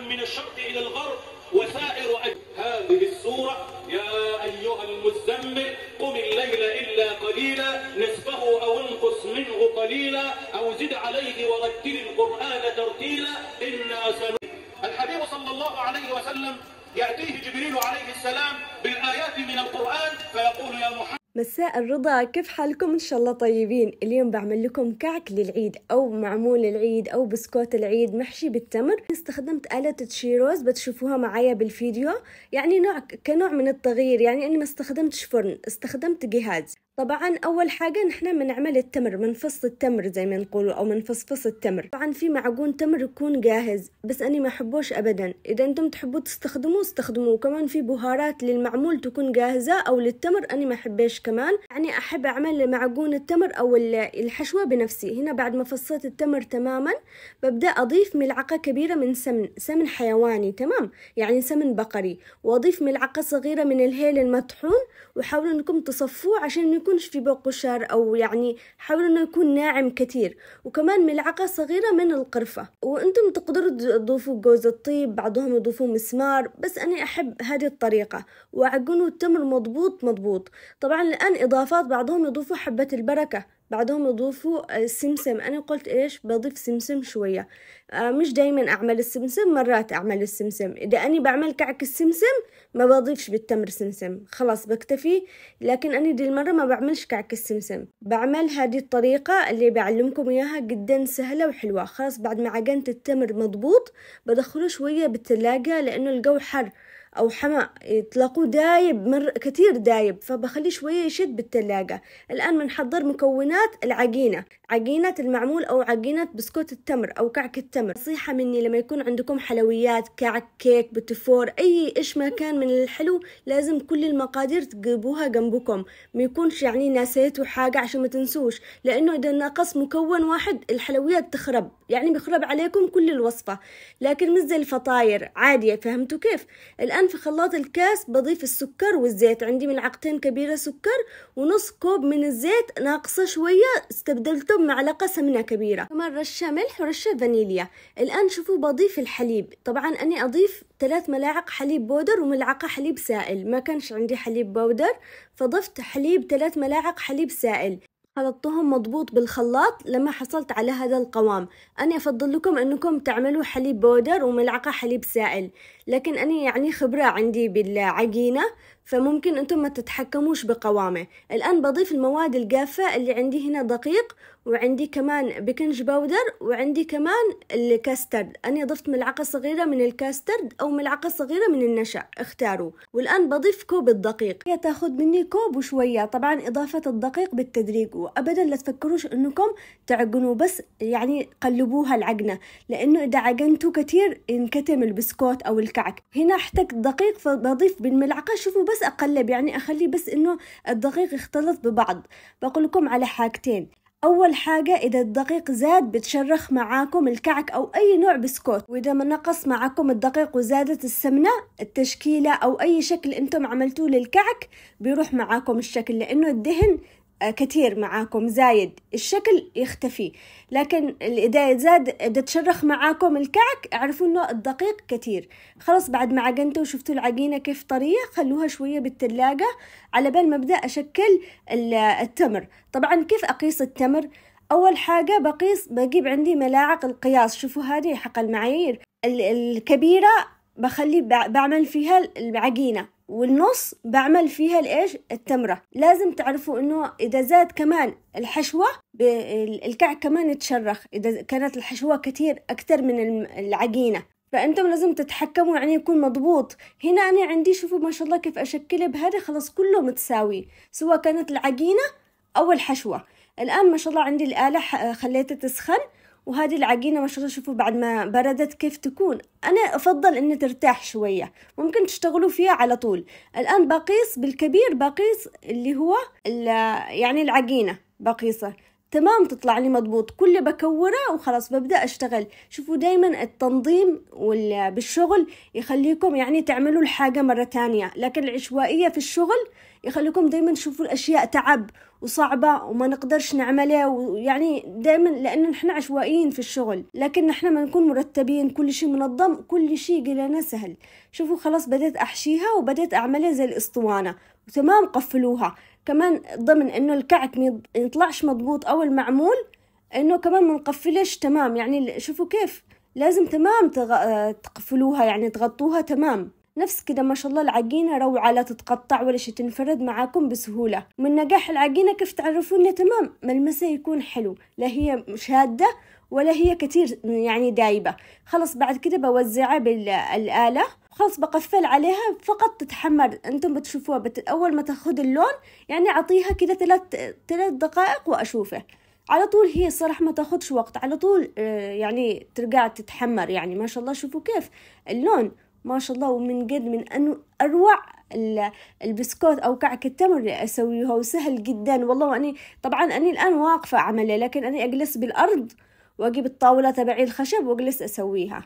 من الشرق إلى الغرب وسائر أجل هذه السورة يا أيها المزمل قم الليل إلا قليلا نسبه أو انقص منه قليلا أو زد عليه ورتل القرآن ترتيلا إنا سنو الحبيب صلى الله عليه وسلم يأتيه جبريل عليه السلام بالآيات من القرآن فيقول يا محمد مساء الرضا كيف حالكم ان شاء الله طيبين اليوم بعمل لكم كعك للعيد او معمول العيد او بسكوت العيد محشي بالتمر استخدمت آلة تشيروز بتشوفوها معايا بالفيديو يعني نوع كنوع من التغيير يعني اني ما استخدمتش فرن استخدمت جهاز طبعا اول حاجه نحن بنعمل التمر بنفص التمر زي ما نقولوا او بنفصفص التمر طبعا في معجون تمر يكون جاهز بس اني ما احبوش ابدا اذا انتم تحبوا تستخدموه استخدموه كمان في بهارات للمعمول تكون جاهزه او للتمر اني ما احبش كمان يعني احب اعمل معجون التمر او الحشوه بنفسي هنا بعد ما فصيت التمر تماما ببدا اضيف ملعقه كبيره من سمن سمن حيواني تمام يعني سمن بقري واضيف ملعقه صغيره من الهيل المطحون وحاولوا انكم تصفوه عشان يكون يكونش في بوقه شر أو يعني حاول إنه يكون ناعم كثير وكمان ملعقة صغيرة من القرفة وأنتم تقدروا تضيفوا جوز الطيب بعضهم يضيفوا مسمار بس أنا أحب هذه الطريقة وأعجنوا التمر مضبوط مضبوط طبعا الآن إضافات بعضهم يضيفوا حبة البركة بعدهم يضيفوا السمسم آه، أنا قلت إيش بضيف سمسم شوية آه، مش دايما أعمل السمسم مرات أعمل السمسم إذا أنا بعمل كعك السمسم ما بضيفش بالتمر سمسم خلاص بكتفي لكن أنا دي المرة ما بعملش كعك السمسم بعمل هذه الطريقة اللي بعلمكم إياها جدا سهلة وحلوة خلاص بعد ما عجنت التمر مضبوط بدخله شوية بالتلاجة لأنه الجو حر أو حماء تلاقوه دايب مر كتير دايب فبخليه شوية يشد بالثلاجة الآن بنحضر مكونات العجينة عجينة المعمول أو عجينة بسكوت التمر أو كعك التمر نصيحة مني لما يكون عندكم حلويات كعك كيك بتفور أي إيش ما كان من الحلو لازم كل المقادير تجيبوها جنبكم ما يكونش يعني ناسيتوا حاجة عشان ما تنسوش لأنه إذا نقص مكون واحد الحلويات تخرب يعني بيخرب عليكم كل الوصفة لكن مش زي الفطاير عادية فهمتوا كيف الآن في خلاط الكاس بضيف السكر والزيت عندي ملعقتين كبيرة سكر ونص كوب من الزيت ناقصة شوية استبدلته بمعلقة سمنة كبيرة كمان رشة ملح ورشة فانيليا الآن شوفوا بضيف الحليب طبعا أني أضيف ثلاث ملاعق حليب بودر وملعقة حليب سائل ما كانش عندي حليب بودر فضفت حليب ثلاث ملاعق حليب سائل الطهم مضبوط بالخلاط لما حصلت على هذا القوام أنا أفضل لكم أنكم تعملوا حليب بودر وملعقة حليب سائل لكن أنا يعني خبرة عندي بالعجينة فممكن أنتم ما تتحكموش بقوامه الآن بضيف المواد الجافة اللي عندي هنا دقيق وعندي كمان بيكنج باودر وعندي كمان الكاسترد أنا ضفت ملعقة صغيرة من الكاسترد أو ملعقة صغيرة من النشا اختاروا والآن بضيف كوب الدقيق هي تاخد مني كوب وشوية طبعا إضافة الدقيق بالتدريج وأبدا لا تفكروش أنكم تعجنوا بس يعني قلبوها العجنة لأنه إذا عجنتوا كتير ينكتم البسكوت أو الكاسترد الكعك هنا احتاج دقيق فبضيف بالملعقة شوفوا بس أقلب يعني أخليه بس إنه الدقيق يختلط ببعض بقول لكم على حاجتين أول حاجة إذا الدقيق زاد بتشرخ معاكم الكعك أو أي نوع بسكوت وإذا ما نقص معاكم الدقيق وزادت السمنة التشكيلة أو أي شكل أنتم عملتوه للكعك بيروح معاكم الشكل لأنه الدهن كتير معاكم زايد الشكل يختفي لكن إذا زاد إذا تشرخ معاكم الكعك اعرفوا إنه الدقيق كتير خلاص بعد ما عجنتوا وشفتوا العجينة كيف طرية خلوها شوية بالتلاجة على بال ما أبدأ أشكل التمر طبعا كيف أقيس التمر أول حاجة بقيس بجيب عندي ملاعق القياس شوفوا هذه حق المعايير الكبيرة بخلي بعمل فيها العجينة والنص بعمل فيها الايش التمره لازم تعرفوا انه اذا زاد كمان الحشوه الكعك كمان يتشرخ اذا كانت الحشوه كتير اكثر من العجينه فانتم لازم تتحكموا يعني يكون مضبوط هنا انا عندي شوفوا ما شاء الله كيف اشكله بهذا خلاص كله متساوي سواء كانت العجينه او الحشوه الان ما شاء الله عندي الاله خليتها تسخن وهذه العجينة ما شاء الله شوفوا بعد ما بردت كيف تكون أنا أفضل إن ترتاح شوية ممكن تشتغلوا فيها على طول الآن بقيس بالكبير بقيس اللي هو يعني العجينة بقيسة تمام تطلع لي مضبوط كل بكوره وخلاص ببدا اشتغل شوفوا دايما التنظيم بالشغل يخليكم يعني تعملوا الحاجه مره تانية لكن العشوائيه في الشغل يخليكم دايما تشوفوا الأشياء تعب وصعبة وما نقدرش نعملها ويعني دايما لأن نحن عشوائيين في الشغل لكن نحن ما نكون مرتبين كل شيء منظم كل شيء قلنا سهل شوفوا خلاص بدأت أحشيها وبدأت أعملها زي الإسطوانة وتمام قفلوها كمان ضمن انه الكعك ما يطلعش مضبوط او المعمول انه كمان ما نقفلش تمام يعني شوفوا كيف لازم تمام تغ... آه، تقفلوها يعني تغطوها تمام نفس كده ما شاء الله العجينة روعة لا تتقطع ولا شي تنفرد معاكم بسهولة من نجاح العجينة كيف تعرفون تمام ملمسها يكون حلو لا هي شادة ولا هي كتير يعني دايبة خلص بعد كده بوزعها بالآلة خلص بقفل عليها فقط تتحمر انتم بتشوفوها بت... اول ما تاخذ اللون يعني اعطيها كده ثلاث ثلاث دقائق واشوفه على طول هي الصراحة ما تاخذش وقت على طول آه، يعني ترجع تتحمر يعني ما شاء الله شوفوا كيف اللون ما شاء الله ومن قد من أنو أروع البسكوت أو كعك التمر اللي أسويها وسهل جدا والله وأني طبعا أني الآن واقفة عملها لكن أني أجلس بالأرض وأجيب الطاولة تبعي الخشب وأجلس أسويها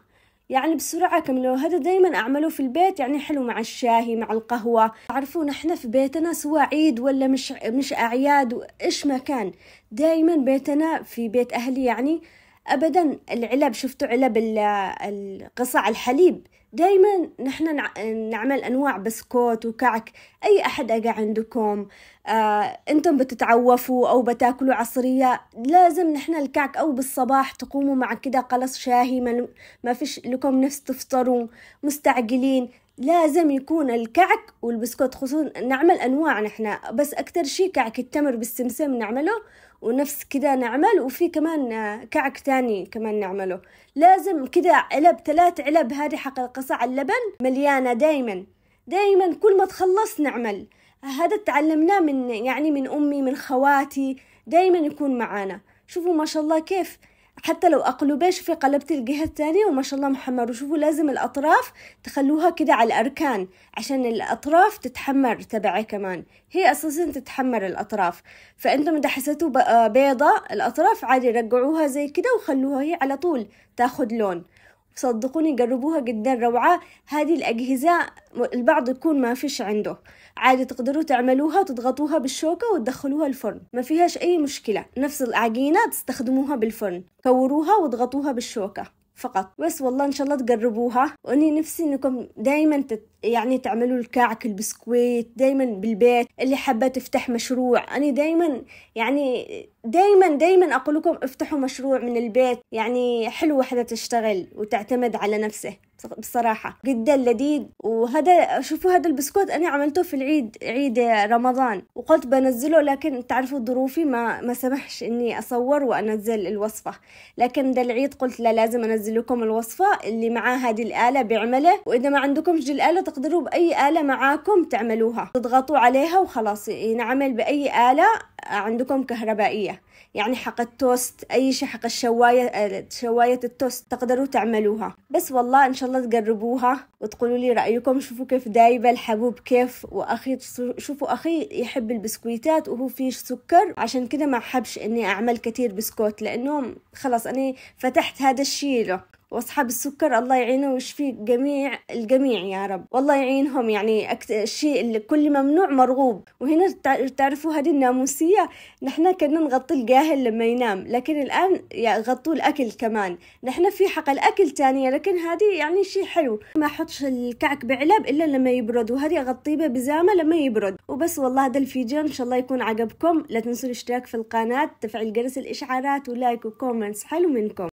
يعني بسرعة كملوا هذا دايما أعمله في البيت يعني حلو مع الشاهي مع القهوة تعرفون احنا في بيتنا سواء عيد ولا مش, مش أعياد وإيش ما كان دايما بيتنا في بيت أهلي يعني ابدا العلب شفتوا علب القصع الحليب دايما نحن نعمل انواع بسكوت وكعك اي احد اجى عندكم آه، انتم بتتعوفوا او بتاكلوا عصريه لازم نحن الكعك او بالصباح تقوموا مع كده قلص شاهي ما, ما فيش لكم نفس تفطروا مستعجلين لازم يكون الكعك والبسكوت خصوصا نعمل انواع نحن بس اكثر شي كعك التمر بالسمسم نعمله ونفس كذا نعمل وفي كمان كعك تاني كمان نعمله لازم كذا علب ثلاث علب هذه حق القصاع اللبن مليانة دايما دايما كل ما تخلص نعمل هذا تعلمناه من يعني من أمي من خواتي دايما يكون معانا شوفوا ما شاء الله كيف حتى لو اقلبيه شوفي قلبت الجهة الثانية وما شاء الله محمر وشوفوا لازم الاطراف تخلوها كده على الاركان عشان الاطراف تتحمر تبعي كمان هي اساسا تتحمر الاطراف فانتم اذا حسيتوا آه، بيضة الاطراف عادي رجعوها زي كده وخلوها هي على طول تاخد لون صدقوني جربوها جدا روعة هذه الأجهزة البعض يكون ما فيش عنده عادي تقدروا تعملوها وتضغطوها بالشوكة وتدخلوها الفرن ما فيهاش أي مشكلة نفس العجينة تستخدموها بالفرن كوروها واضغطوها بالشوكة فقط بس والله ان شاء الله تقربوها واني نفسي انكم دايما تت يعني تعملوا الكعك البسكويت دايما بالبيت اللي حابه تفتح مشروع انا دايما يعني دايما دايما اقول لكم افتحوا مشروع من البيت يعني حلو وحده تشتغل وتعتمد على نفسه بصراحه جدا لذيذ وهذا شوفوا هذا البسكوت انا عملته في العيد عيد رمضان وقلت بنزله لكن تعرفوا ظروفي ما ما سمحش اني اصور وانزل الوصفه لكن ده العيد قلت لا لازم انزل لكم الوصفه اللي معاه هذه الاله بيعمله واذا ما عندكمش الاله تقدروا باي اله معاكم تعملوها تضغطوا عليها وخلاص ينعمل باي اله عندكم كهربائية يعني حق التوست أي شيء حق الشواية شواية التوست تقدروا تعملوها بس والله إن شاء الله تقربوها وتقولوا لي رأيكم شوفوا كيف دايبة الحبوب كيف وأخي شوفوا أخي يحب البسكويتات وهو فيه سكر عشان كده ما حبش إني أعمل كثير بسكوت لأنه خلاص أنا فتحت هذا الشيء له واصحاب السكر الله يعينه ويشفي جميع الجميع يا رب والله يعينهم يعني أكت... الشيء اللي كل ممنوع مرغوب وهنا تعرفوا هذه الناموسية نحن كنا نغطي الجاهل لما ينام لكن الآن يغطوا الأكل كمان نحن في حق الأكل تانية لكن هذه يعني شيء حلو ما أحطش الكعك بعلب إلا لما يبرد وهذه أغطيه بزامة لما يبرد وبس والله هذا الفيديو إن شاء الله يكون عجبكم لا تنسوا الاشتراك في القناة تفعيل جرس الإشعارات ولايك وكومنتس حلو منكم